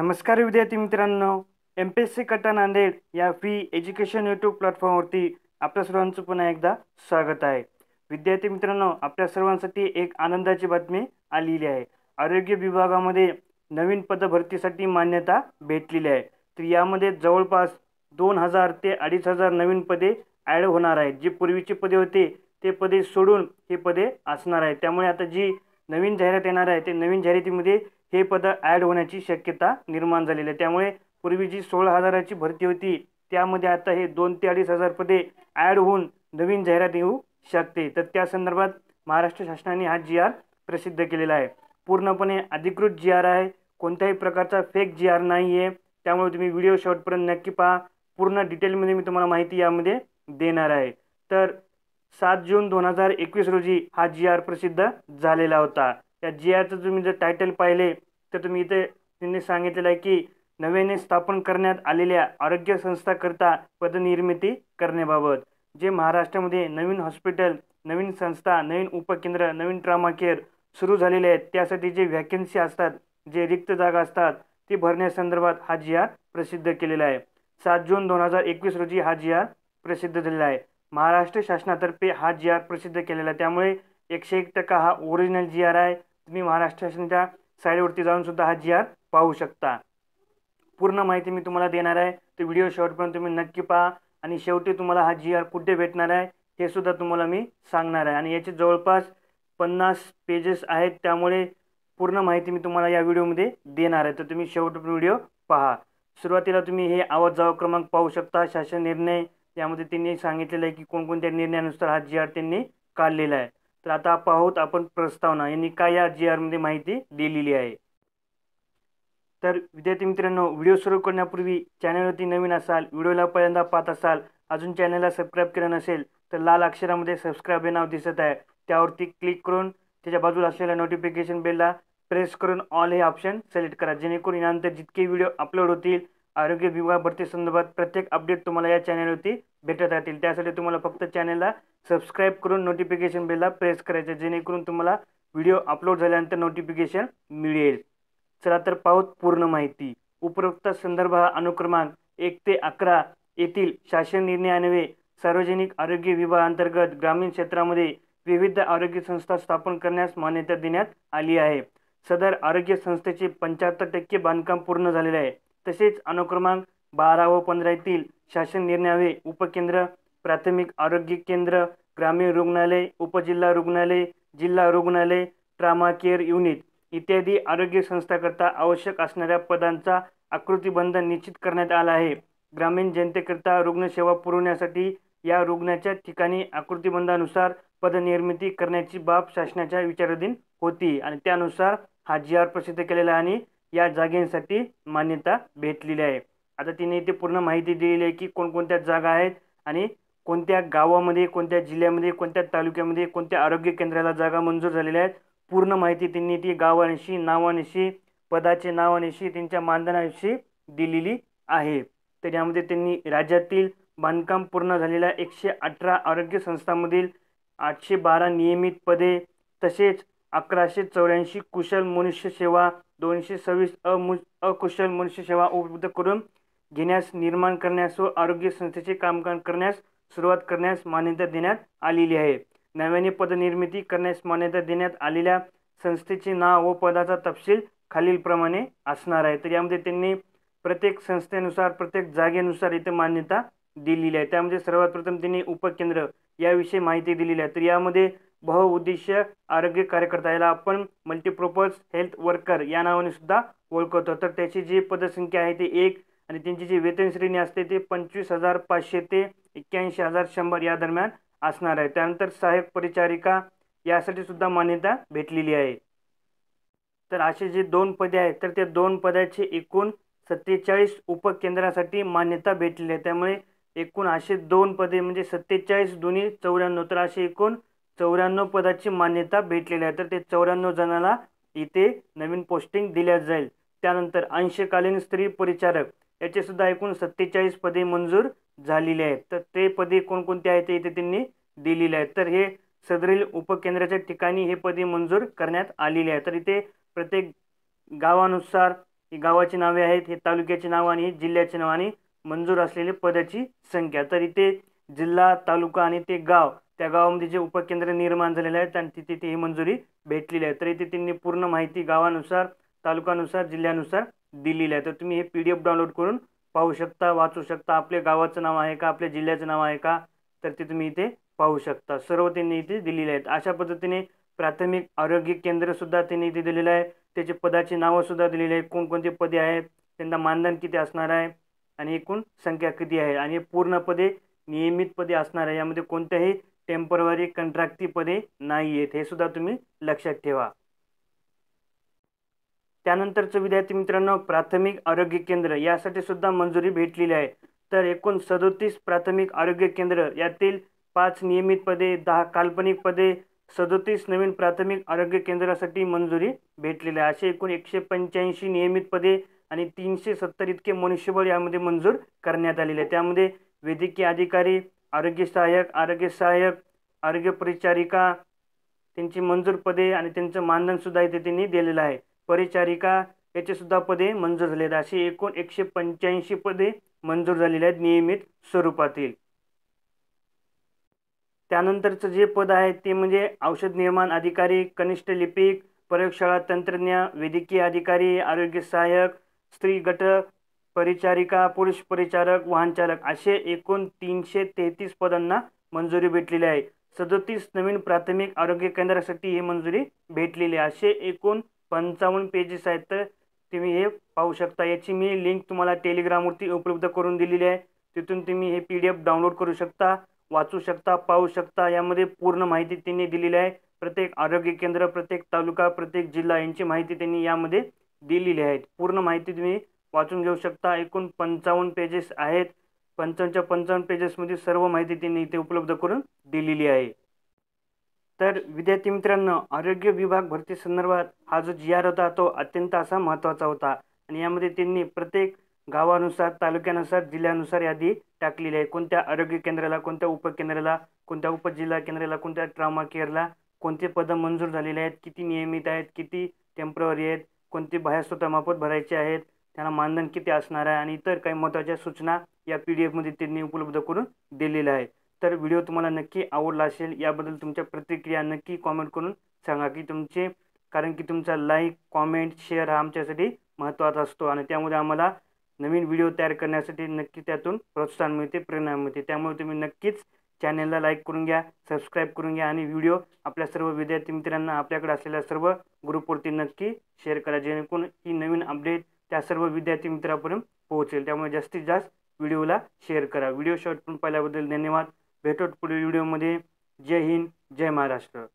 नमस्कार विद्यार्थी मित्रांनो एम पी एस सी कटा नांदेड या फ्री एज्युकेशन यूट्यूब प्लॅटफॉर्मवरती आपल्या सर्वांचं पुन्हा एकदा स्वागत आहे विद्यार्थी मित्रांनो आपल्या सर्वांसाठी एक आनंदाची बातमी आलेली आहे आरोग्य विभागामध्ये नवीन पदभरतीसाठी मान्यता भेटलेली आहे तर यामध्ये जवळपास दोन हजार ते अडीच हजार नवीन पदे ॲड होणार आहेत जी पूर्वीची पदे होते ते पदे सोडून हे पदे असणार आहेत त्यामुळे आता जी नवीन जाहिरात येणार आहे ते नवीन जाहिरातीमध्ये हे पदं ॲड होण्याची शक्यता निर्माण झालेली आहे त्यामुळे पूर्वी जी सोळा हजाराची भरती होती त्यामध्ये आता हे दोन ते अडीच हजार पदे ॲड होऊन नवीन जाहिरात येऊ शकते तर त्या संदर्भात महाराष्ट्र शासनाने हा जी आर प्रसिद्ध केलेला आहे पूर्णपणे अधिकृत जी आर आहे कोणत्याही प्रकारचा फेक जी आर नाही आहे त्यामुळे तुम्ही व्हिडिओ शॉर्टपर्यंत नक्की पहा पूर्ण डिटेलमध्ये मी तुम्हाला माहिती यामध्ये देणार आहे तर सात जून दोन हजार एकवीस रोजी हा जी आर प्रसिद्ध झालेला होता या जी आरचं तुम्ही जर टायटल पाहिले तर तुम्ही इथे त्यांनी सांगितलेलं आहे की नव्याने स्थापन करण्यात आलेल्या आरोग्य संस्थाकरता पदनिर्मिती करण्याबाबत जे महाराष्ट्रामध्ये नवीन हॉस्पिटल नवीन संस्था नवीन उपकेंद्र नवीन ट्रामा केअर सुरू झालेले आहेत त्यासाठी जे व्हॅकन्सी असतात जे रिक्त जागा असतात ती भरण्यासंदर्भात हा जी आर प्रसिद्ध केलेला आहे सात जून दोन हजार एकवीस रोजी हा जी आर प्रसिद्ध झालेला आहे महाराष्ट्र शासनातर्फे हा जी आर प्रसिद्ध केलेला आहे त्यामुळे एकशे एक टक्का हा ओरिजिनल जी आर आहे तुम्ही महाराष्ट्र शासनाच्या साईडवरती जाऊनसुद्धा हा जी आर पाहू शकता पूर्ण माहिती मी तुम्हाला देणार आहे तो व्हिडिओ शेवटपर्यंत तुम्ही नक्की पहा आणि शेवटी तुम्हाला हा जी आर कुठे भेटणार आहे हे सुद्धा तुम्हाला मी सांगणार आहे आणि याचे जवळपास पन्नास पेजेस आहेत त्यामुळे पूर्ण माहिती मी तुम्हाला या व्हिडिओमध्ये देणार आहे तर तुम्ही शेवट व्हिडिओ पहा सुरुवातीला तुम्ही हे आवाज जाव क्रमांक पाहू शकता शासन निर्णय यामध्ये त्यांनी सांगितलेलं आहे की कोणकोणत्या निर्णयानुसार हा जी आर त्यांनी काढलेला आहे तर आता पाहूत आपण प्रस्तावना यांनी काय या जी आरमध्ये माहिती दिलेली आहे तर विद्यार्थी मित्रांनो व्हिडिओ सुरू करण्यापूर्वी चॅनलवरती नवीन असाल व्हिडिओला पहिल्यांदा पाहत असाल अजून चॅनलला सबस्क्राईब केलं नसेल तर लाल अक्षरामध्ये सबस्क्राईब हे नाव दिसत आहे त्यावरती क्लिक करून त्याच्या बाजूला असलेल्या नोटिफिकेशन बेलला प्रेस करून ऑल हे ऑप्शन सिलेक्ट करा जेणेकरून यानंतर जितके व्हिडिओ अपलोड होतील आरोग्य विभाग भरती संदर्भात प्रत्येक अपडेट तुम्हाला या चॅनलवरती भेटत राहतील त्यासाठी तुम्हाला फक्त चॅनलला सबस्क्राईब करून नोटिफिकेशन बेलला प्रेस करायचं जेणेकरून तुम्हाला व्हिडिओ अपलोड झाल्यानंतर नोटिफिकेशन मिळेल चला तर पाहूत पूर्ण माहिती उपरोक्त संदर्भ अनुक्रमांक एक ते अकरा येथील शासन निर्णयान्वे सार्वजनिक आरोग्य विभाग अंतर्गत ग्रामीण क्षेत्रामध्ये विविध आरोग्य संस्था स्थापन करण्यास मान्यता देण्यात आली आहे सदर आरोग्य संस्थेचे पंच्याहत्तर टक्के बांधकाम पूर्ण झालेले आहे तसेच अनुक्रमांक बारा व पंधरा येथील शासन निर्णयावे उपकेंद्र प्राथमिक आरोग्य केंद्र ग्रामीण रुग्णालय उपजिल्हा रुग्णालय जिल्हा रुग्णालय ट्रामा केअर युनिट इत्यादी आरोग्य संस्थाकरता आवश्यक असणाऱ्या पदांचा आकृतीबंध निश्चित करण्यात आला आहे ग्रामीण जनतेकरता रुग्णसेवा पुरवण्यासाठी या रुग्णाच्या ठिकाणी आकृतीबंधानुसार पदनिर्मिती करण्याची बाब शासनाच्या विचाराधीन होती आणि त्यानुसार हा जी आर प्रसिद्ध केलेला आणि या जागेसाठी मान्यता भेटलेली आहे आता तिने इथे पूर्ण माहिती दिलेली आहे की कोणकोणत्या जागा आहेत आणि कोणत्या गावामध्ये कोणत्या जिल्ह्यामध्ये कोणत्या तालुक्यामध्ये कोणत्या आरोग्य केंद्राला जागा मंजूर झालेल्या आहेत पूर्ण माहिती त्यांनी ती गावांशी नावांशी पदाचे नावांशी त्यांच्या मानधनाविषयी दिलेली आहे तर यामध्ये त्यांनी राज्यातील बांधकाम पूर्ण झालेल्या एकशे अठरा आरोग्य संस्थांमधील आठशे बारा नियमित पदे तसेच अकराशे चौऱ्याऐंशी कुशल सेवा दोनशे सव्वीस अकुशल अकुशल मनुष्यसेवा उपलब्ध करून घेण्यास निर्माण करण्यास व आरोग्य संस्थेचे कामकाज करण्यास सुरुवात करण्यास मान्यता देण्यात आलेली आहे नव्याने पदनिर्मिती करण्यास मान्यता देण्यात आलेल्या संस्थेचे नाव व पदाचा तपशील खालीलप्रमाणे असणार आहे तर यामध्ये त्यांनी प्रत्येक संस्थेनुसार प्रत्येक जागेनुसार इथे मान्यता दिलेली आहे त्यामध्ये सर्वात प्रथम त्यांनी उपकेंद्र याविषयी माहिती दिलेली आहे तर यामध्ये बहुउद्देशीय आरोग्य कार्यकर्ता याला आपण मल्टीप्रोपज हेल्थ वर्कर या नावाने सुद्धा ओळखतो तर त्याची जी पदसंख्या आहे ती एक आणि त्यांची जी वेतन श्रेणी असते ते पंचवीस हजार पाचशे ते एक्क्याऐंशी हजार शंभर या दरम्यान असणार आहे त्यानंतर सहाय्यक परिचारिका यासाठी सुद्धा मान्यता भेटलेली आहे तर असे जे दोन पदे आहेत तर त्या दोन पदाचे एकूण सत्तेचाळीस उपकेंद्रासाठी मान्यता भेटलेली आहे त्यामुळे एकूण असे दोन पदे म्हणजे सत्तेचाळीस दोन्ही चौऱ्याण्णव तर असे एकूण चौऱ्याण्णव पदाची मान्यता भेटलेली आहे तर ते चौऱ्याण्णव जणांना इथे नवीन पोस्टिंग दिल्या जाईल त्यानंतर अंशकालीन स्त्री परिचारक याचे सुद्धा एकूण सत्तेचाळीस पदे मंजूर झालेली आहेत तर ते पदे कोणकोणते आहेत ते इथे त्यांनी दिलेले आहेत तर हे सदरील उपकेंद्राच्या ठिकाणी हे पदे मंजूर करण्यात आलेले आहे तर इथे प्रत्येक गावानुसार ही गावाची नावे आहेत हे तालुक्याचे नाव आणि हे जिल्ह्याचे नाव आणि मंजूर असलेले पदाची संख्या तर इथे जिल्हा तालुका आणि ते गाव त्या गावामध्ये जे उपकेंद्र निर्माण झालेलं आहे आणि तिथे ती ही मंजुरी भेटलेली आहे तर इथे त्यांनी पूर्ण माहिती गावानुसार तालुकानुसार जिल्ह्यानुसार दिलेली आहे तर तुम्ही हे पी डी एफ डाउनलोड करून पाहू शकता वाचू शकता आपल्या गावाचं नाव आहे का आपल्या जिल्ह्याचं नाव आहे का तर ते तुम्ही इथे पाहू शकता सर्व त्यांनी इथे दिलेले आहेत अशा पद्धतीने प्राथमिक आरोग्य केंद्रसुद्धा त्यांनी इथे दिलेलं आहे त्याचे पदाची नावंसुद्धा दिलेली आहे कोणकोणते पदे आहेत त्यांना मानधन किती असणार आहे आणि एकूण संख्या किती आहे आणि पूर्ण पदे नियमित पदे असणार आहे यामध्ये कोणत्याही टेम्पररी कंत्राटी पदे नाही आहेत हे सुद्धा तुम्ही लक्षात ठेवा त्यानंतरचं विद्यार्थी मित्रांनो प्राथमिक आरोग्य केंद्र यासाठी सुद्धा मंजुरी भेटलेली आहे तर एकूण सदोतीस प्राथमिक आरोग्य केंद्र यातील पाच नियमित पदे दहा काल्पनिक पदे सदोतीस नवीन प्राथमिक आरोग्य केंद्रासाठी मंजुरी भेटलेली आहे असे एकूण एकशे पंच्याऐंशी नियमित पदे आणि तीनशे सत्तर इतके मनुष्यबळ यामध्ये मंजूर करण्यात आलेले आहे त्यामध्ये वैद्यकीय अधिकारी आरोग्य सहाय्यक आरोग्य सहाय्यक आरोग्य परिचारिका त्यांची मंजूर पदे आणि त्यांचं मानधनसुद्धा इथे त्यांनी दिलेलं आहे परिचारिका सुद्धा पदे मंजूर आहेत अशी एकूण एकशे पंच्याऐंशी पदे मंजूर झालेली आहेत नियमित स्वरूपातील त्यानंतरचं जे पद आहे ते म्हणजे औषध निर्माण अधिकारी कनिष्ठ लिपिक प्रयोगशाळा तंत्रज्ञ वैद्यकीय अधिकारी आरोग्य सहाय्यक स्त्री गट परिचारिका पुरुष परिचारक वाहनचालक असे एकूण तीनशे तेहतीस पदांना मंजुरी भेटलेली आहे सदतीस नवीन प्राथमिक आरोग्य केंद्रासाठी ही मंजुरी भेटलेली आहे असे एकूण पंचावन्न पेजेस आहेत तर तुम्ही हे पाहू शकता याची मी लिंक तुम्हाला टेलिग्रामवरती उपलब्ध करून दिलेली आहे तिथून तुम्ही हे पी डी एफ डाउनलोड करू शकता वाचू शकता पाहू शकता यामध्ये पूर्ण माहिती त्यांनी दिलेली आहे प्रत्येक आरोग्य केंद्र प्रत्येक तालुका प्रत्येक जिल्हा यांची माहिती त्यांनी यामध्ये दिलेली आहे पूर्ण माहिती तुम्ही वाचून घेऊ शकता एकूण पंचावन्न पेजेस आहेत पंचावन्नच्या पंचावन्न पेजेसमध्ये सर्व माहिती त्यांनी इथे उपलब्ध करून दिलेली आहे तर विद्यार्थी मित्रांनो आरोग्य विभाग भरती संदर्भात हा जो जी आर होता तो अत्यंत असा महत्त्वाचा होता आणि यामध्ये त्यांनी प्रत्येक गावानुसार तालुक्यानुसार जिल्ह्यानुसार यादी टाकलेली आहे कोणत्या आरोग्य केंद्राला कोणत्या उपकेंद्राला कोणत्या उपजिल्हा केंद्राला कोणत्या ट्रॉमा केअरला कोणते पदं मंजूर झालेले आहेत किती नियमित आहेत किती टेम्पररी आहेत कोणते बाह्य माफत भरायचे आहेत त्यांना मानधन किती असणार आहे आणि इतर काही महत्त्वाच्या सूचना या पी डी एफमध्ये त्यांनी उपलब्ध करून दिलेल्या आहे तर व्हिडिओ तुम्हाला नक्की आवडला असेल याबद्दल तुमच्या प्रतिक्रिया नक्की कॉमेंट करून सांगा की तुमचे कारण की तुमचा लाईक कॉमेंट शेअर हा आमच्यासाठी महत्त्वाचा असतो आणि त्यामुळे आम्हाला नवीन व्हिडिओ तयार करण्यासाठी नक्की त्यातून प्रोत्साहन मिळते प्रेरणा मिळते त्यामुळे तुम्ही नक्कीच चॅनलला लाईक करून घ्या सबस्क्राईब करून घ्या आणि व्हिडिओ आपल्या सर्व विद्यार्थी मित्रांना आपल्याकडे असलेल्या सर्व ग्रुपवरती नक्की शेअर करा जेणेकरून ही नवीन अपडेट त्या सर्व विद्यार्थी मित्रांपर्यंत पोहोचेल त्यामुळे जास्तीत जास्त व्हिडिओला शेअर करा व्हिडिओ शॉर्ट पण पाहिल्याबद्दल धन्यवाद भेटत पुढील व्हिडिओमध्ये जय हिंद जय महाराष्ट्र